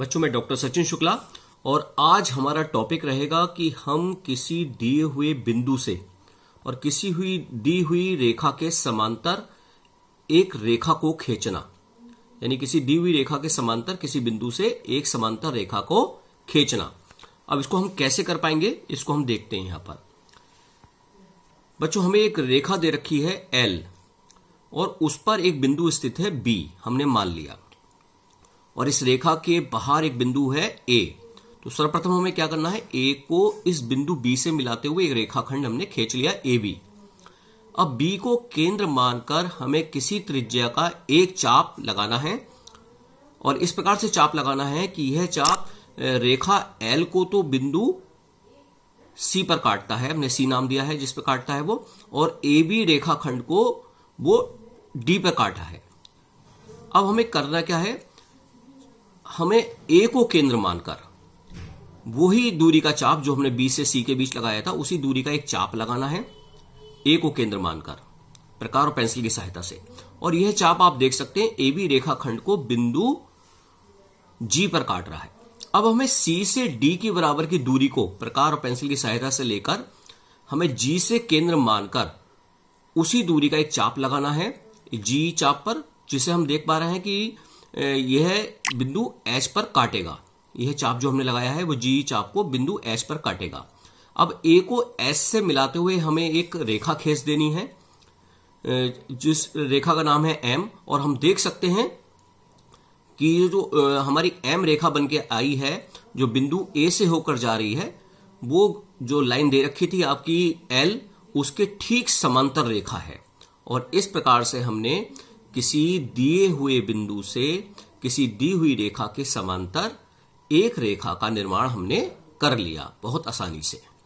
बच्चों में डॉक्टर सचिन शुक्ला और आज हमारा टॉपिक रहेगा कि हम किसी दिए हुए बिंदु से और किसी हुई दी हुई रेखा के समांतर एक रेखा को खींचना यानी किसी दी हुई रेखा के समांतर किसी बिंदु से एक समांतर रेखा को खींचना अब इसको हम कैसे कर पाएंगे इसको हम देखते हैं यहां पर बच्चों हमें एक रेखा दे रखी है एल और उस पर एक बिंदु स्थित है बी हमने मान लिया और इस रेखा के बाहर एक बिंदु है ए तो सर्वप्रथम हमें क्या करना है ए को इस बिंदु बी से मिलाते हुए एक रेखाखंड हमने खींच लिया ए बी अब बी को केंद्र मानकर हमें किसी त्रिज्या का एक चाप लगाना है और इस प्रकार से चाप लगाना है कि यह चाप रेखा एल को तो बिंदु सी पर काटता है हमने सी नाम दिया है जिस पर काटता है वो और ए बी रेखाखंड को वो डी पर काटा है अब हमें करना क्या है हमें ए को केंद्र मानकर वही दूरी का चाप जो हमने बी से सी के बीच लगाया था उसी दूरी का एक चाप लगाना है ए को केंद्र मानकर प्रकार और पेंसिल की सहायता से और यह चाप आप देख सकते हैं ए बी रेखाखंड को बिंदु जी पर काट रहा है अब हमें सी से डी की बराबर की दूरी को प्रकार और पेंसिल की सहायता से लेकर हमें जी से केंद्र मानकर उसी दूरी का एक चाप लगाना है जी चाप पर जिसे हम देख पा रहे हैं कि यह बिंदु एच पर काटेगा यह चाप जो हमने लगाया है वो जी चाप को बिंदु एच पर काटेगा अब ए को एस से मिलाते हुए हमें एक रेखा खींच देनी है जिस रेखा का नाम है एम और हम देख सकते हैं कि ये जो हमारी एम रेखा बन के आई है जो बिंदु ए से होकर जा रही है वो जो लाइन दे रखी थी आपकी एल उसके ठीक समांतर रेखा है और इस प्रकार से हमने किसी दिए हुए बिंदु से किसी दी हुई रेखा के समांतर एक रेखा का निर्माण हमने कर लिया बहुत आसानी से